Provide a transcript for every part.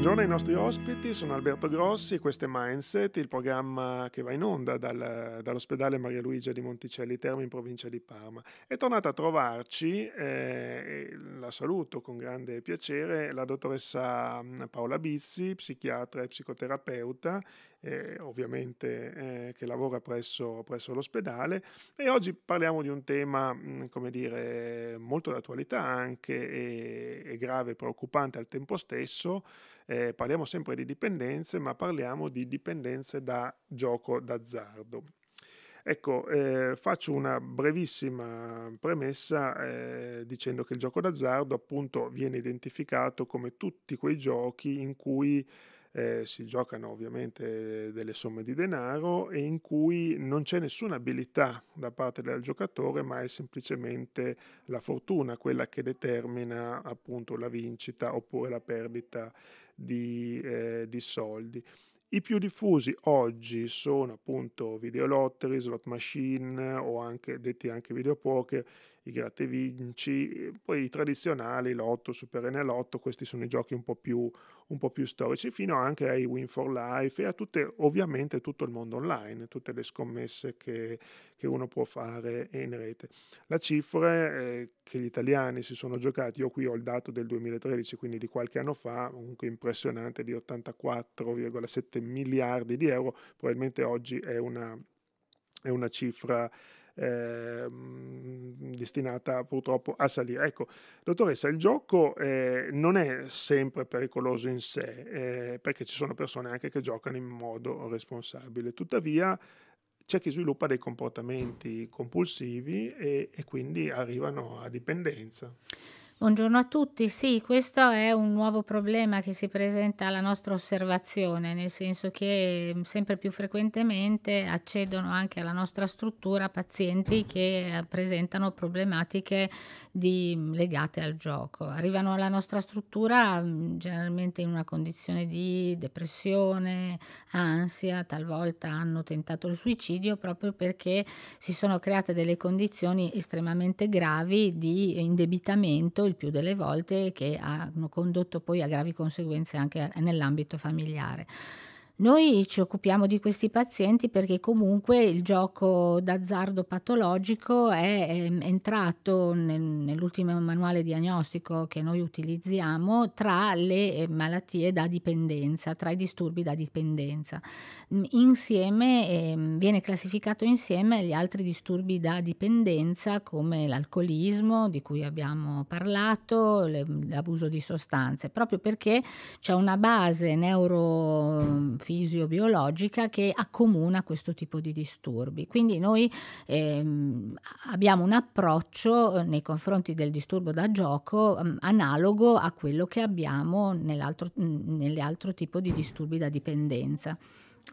Buongiorno ai nostri ospiti, sono Alberto Grossi, questo è Mindset, il programma che va in onda dal, dall'ospedale Maria Luigia di Monticelli Termo in provincia di Parma. È tornata a trovarci, eh, la saluto con grande piacere, la dottoressa mm, Paola Bizzi, psichiatra e psicoterapeuta, eh, ovviamente eh, che lavora presso, presso, l'ospedale e oggi parliamo di un tema, mm, come dire, molto d'attualità anche e, e grave e preoccupante al tempo stesso eh, parliamo sempre di dipendenze, ma parliamo di dipendenze da gioco d'azzardo. Ecco, eh, faccio una brevissima premessa eh, dicendo che il gioco d'azzardo appunto viene identificato come tutti quei giochi in cui eh, si giocano ovviamente eh, delle somme di denaro e in cui non c'è nessuna abilità da parte del giocatore, ma è semplicemente la fortuna quella che determina appunto la vincita oppure la perdita di, eh, di soldi. I più diffusi oggi sono appunto videolottery, slot machine o anche detti anche videopoker i gratte vinci, poi i tradizionali, lotto, super enelotto, questi sono i giochi un po' più, un po più storici, fino anche ai Win for Life e a tutte, ovviamente tutto il mondo online, tutte le scommesse che, che uno può fare in rete. La cifra eh, che gli italiani si sono giocati, io qui ho il dato del 2013, quindi di qualche anno fa, comunque impressionante, di 84,7 miliardi di euro, probabilmente oggi è una, è una cifra Ehm, destinata purtroppo a salire. Ecco, dottoressa, il gioco eh, non è sempre pericoloso in sé, eh, perché ci sono persone anche che giocano in modo responsabile, tuttavia c'è chi sviluppa dei comportamenti compulsivi e, e quindi arrivano a dipendenza. Buongiorno a tutti, sì, questo è un nuovo problema che si presenta alla nostra osservazione, nel senso che mm, sempre più frequentemente accedono anche alla nostra struttura pazienti che eh, presentano problematiche di, mm, legate al gioco. Arrivano alla nostra struttura mm, generalmente in una condizione di depressione, ansia, talvolta hanno tentato il suicidio proprio perché si sono create delle condizioni estremamente gravi di indebitamento il più delle volte che hanno condotto poi a gravi conseguenze anche nell'ambito familiare. Noi ci occupiamo di questi pazienti perché comunque il gioco d'azzardo patologico è, entrato nel, nell'ultimo manuale diagnostico che noi utilizziamo tra le eh, malattie da dipendenza, tra i disturbi da dipendenza. Mm, insieme eh, viene classificato insieme agli altri disturbi da dipendenza come l'alcolismo di cui abbiamo parlato, le, l'abuso di sostanze, proprio perché c'è una base neurofisiologica mm, fisiobiologica che accomuna questo tipo di disturbi. Quindi noi ehm, abbiamo un approccio eh, nei confronti del disturbo da gioco ehm, analogo a quello che abbiamo nell'altro, mm, nell'altro tipo di disturbi da dipendenza.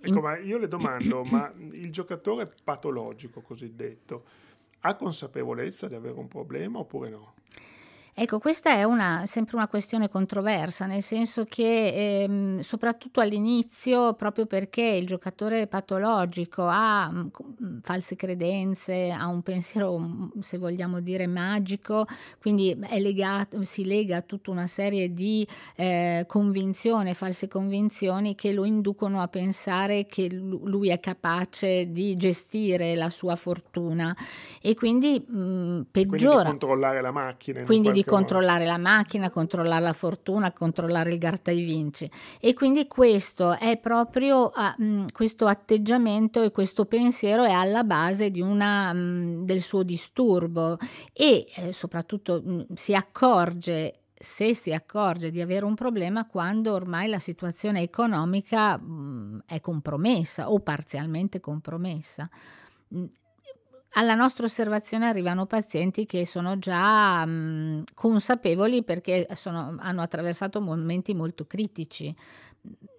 Ecco, ma io le domando, ma il giocatore patologico cosiddetto ha consapevolezza di avere un problema oppure no? Ecco, questa è una, sempre una questione controversa, nel senso che ehm, soprattutto all'inizio, proprio perché il giocatore patologico ha mh, mm, mm, false credenze, ha un pensiero, mm, se vogliamo dire, magico, quindi legato, si lega a tutta una serie di eh, convinzioni, false convinzioni che lo inducono a pensare che lui è capace di gestire la sua fortuna e quindi mh, peggiora. Quindi di controllare la macchina. Quindi di Certo. controllare la macchina, controllare la fortuna, controllare il Garta e Vinci. E quindi questo è proprio a, ah, mm, questo atteggiamento e questo pensiero è alla base una, mh, mm, del suo disturbo e eh, soprattutto mh, mm, si accorge se si accorge di avere un problema quando ormai la situazione economica mh, è compromessa o parzialmente compromessa alla nostra osservazione arrivano pazienti che sono già mh, consapevoli perché sono, hanno attraversato momenti molto critici.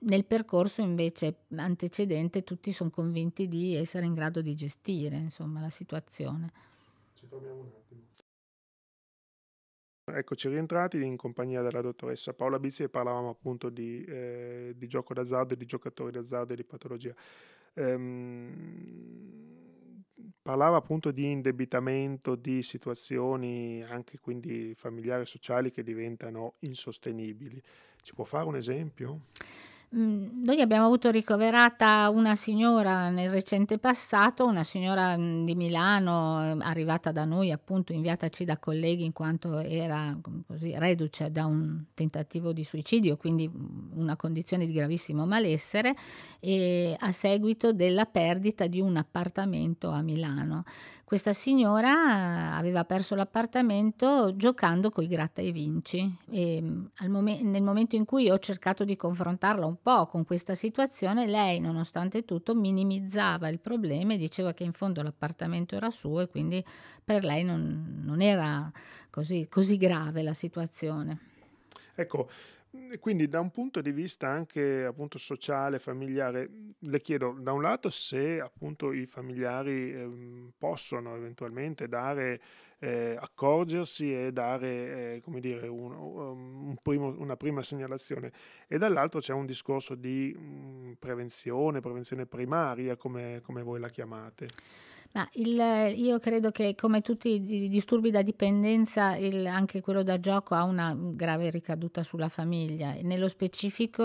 Nel percorso invece antecedente tutti sono convinti di essere in grado di gestire insomma, la situazione. Ci fermiamo un attimo. Eccoci rientrati in compagnia della dottoressa Paola Bizzi e parlavamo appunto di, eh, di gioco d'azzardo, e di giocatori d'azzardo e di patologia. Ehm parlava appunto di indebitamento, di situazioni anche quindi familiari e sociali che diventano insostenibili. Ci può fare un esempio? Mm, noi abbiamo avuto ricoverata una signora nel recente passato, una signora mm, di Milano, ehm, arrivata da noi, appunto inviataci da colleghi in quanto era così reduce da un tentativo di suicidio, quindi mm, una condizione di gravissimo malessere, a seguito della perdita di un appartamento a Milano. Questa signora eh, aveva perso l'appartamento giocando con i gratta e vinci. E, mom nel momento in cui ho cercato di confrontarla un po' con questa situazione, lei nonostante tutto minimizzava il problema e diceva che in fondo l'appartamento era suo e quindi per lei non, non era così, così grave la situazione. Ecco, quindi da un punto di vista anche appunto sociale, familiare, le chiedo da un lato se appunto i familiari eh, possono eventualmente dare, eh, accorgersi e dare, eh, come dire, un, um, un primo, una prima segnalazione e dall'altro c'è un discorso di mh, mm, prevenzione, prevenzione primaria come, come voi la chiamate. Ma il, io credo che come tutti i disturbi da dipendenza, il, anche quello da gioco ha una grave ricaduta sulla famiglia, nello specifico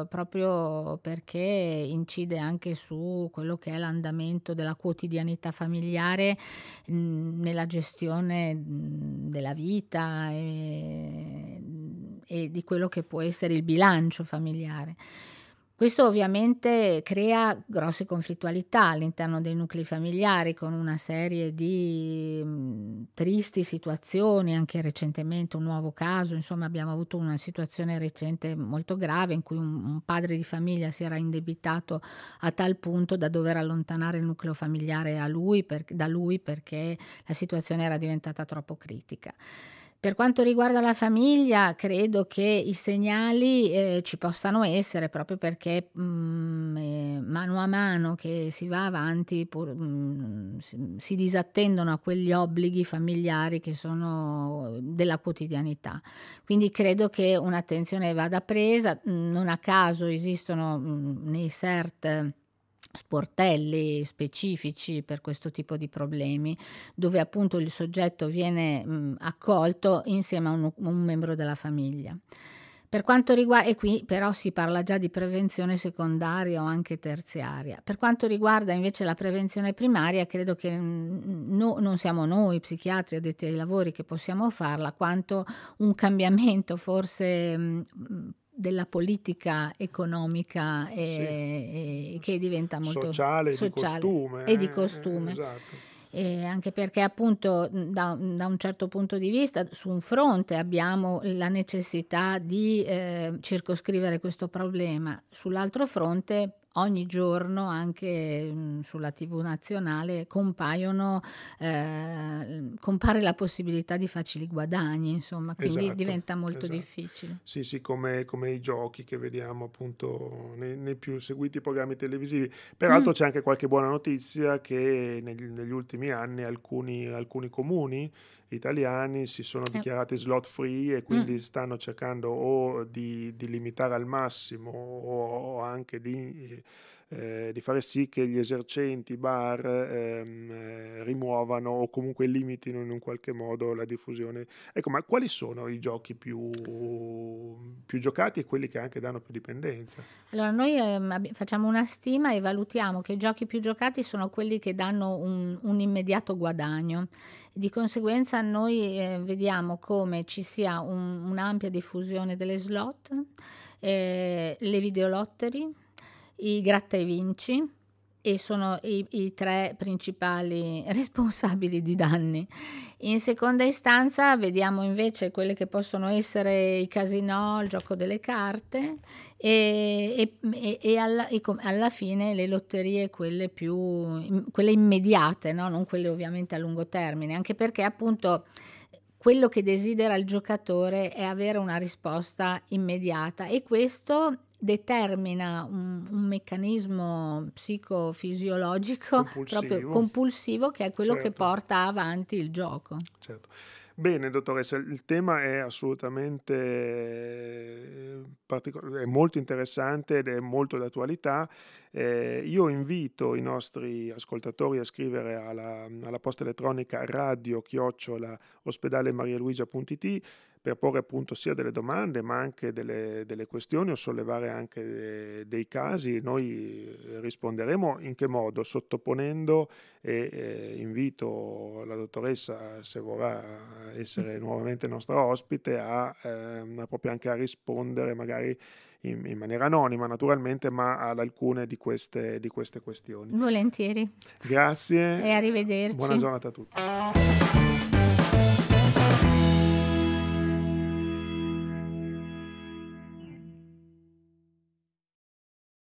eh, proprio perché incide anche su quello che è l'andamento della quotidianità familiare mh, mm, nella gestione mm, della vita e, e di quello che può essere il bilancio familiare. Questo ovviamente crea grosse conflittualità all'interno dei nuclei familiari con una serie di mh, mm, tristi situazioni, anche recentemente un nuovo caso, insomma abbiamo avuto una situazione recente molto grave in cui un, un padre di famiglia si era indebitato a tal punto da dover allontanare il nucleo familiare lui per, da lui perché la situazione era diventata troppo critica. Per quanto riguarda la famiglia, credo che i segnali eh, ci possano essere proprio perché mh, mm, eh, mano a mano che si va avanti pur, mh, mm, si, si, disattendono a quegli obblighi familiari che sono della quotidianità. Quindi credo che un'attenzione vada presa, mm, non a caso esistono mh, nei CERT sportelli specifici per questo tipo di problemi, dove appunto il soggetto viene mh, mm, accolto insieme a un, un membro della famiglia. Per quanto riguarda, e qui però si parla già di prevenzione secondaria o anche terziaria. Per quanto riguarda invece la prevenzione primaria, credo che mm, no, non siamo noi psichiatri addetti ai lavori che possiamo farla, quanto un cambiamento forse mh, mm, della politica economica e, sì. E che diventa molto sociale, sociale di costume, e di eh, costume. Eh, esatto. Eh, anche perché appunto da, da, un certo punto di vista su un fronte abbiamo la necessità di eh, circoscrivere questo problema, sull'altro fronte ogni giorno anche mh, mhmm, sulla TV nazionale compaiono, eh, compare la possibilità di facili guadagni, insomma, quindi esatto, diventa molto esatto. difficile. Sì, sì, come, come, i giochi che vediamo appunto nei, nei più seguiti programmi televisivi. Peraltro mm. c'è anche qualche buona notizia che neg- negli ultimi anni alcuni, alcuni comuni italiani si sono dichiarati slot free e quindi mm. stanno cercando o di, di, limitare al massimo o, o anche di eh, di fare sì che gli esercenti, i bar, ehm, eh, rimuovano o comunque limitino in un qualche modo la diffusione. Ecco, ma quali sono i giochi più, più giocati e quelli che anche danno più dipendenza? Allora, noi ehm, facciamo una stima e valutiamo che i giochi più giocati sono quelli che danno un, un immediato guadagno. Di conseguenza noi eh, vediamo come ci sia un, un'ampia diffusione delle slot, eh, le videolotterie, i gratta e vinci e sono i, i, tre principali responsabili di danni. In seconda istanza vediamo invece quelli che possono essere i casino, il gioco delle carte e, e, e, alla, e alla, fine le lotterie, quelle, più, quelle immediate, no? non quelle ovviamente a lungo termine, anche perché appunto quello che desidera il giocatore è avere una risposta immediata e questo determina un, un meccanismo psicofisiologico compulsivo. proprio compulsivo che è quello certo. che porta avanti il gioco. Certo. Bene, dottoressa, il tema è assolutamente eh, particol- è molto interessante ed è molto d'attualità eh, io invito i nostri ascoltatori a scrivere alla, alla posta elettronica radio chiocciola ospedale-marialuigia.it per porre appunto sia delle domande ma anche delle, delle questioni o sollevare anche de, dei casi. Noi eh, risponderemo in che modo? Sottoponendo e eh, invito la dottoressa, se vorrà essere nuovamente nostra ospite, a, eh, proprio anche a rispondere magari in, in maniera anonima naturalmente, ma ad alcune di queste, di queste questioni. Volentieri. Grazie. E arrivederci. Buona giornata a tutti.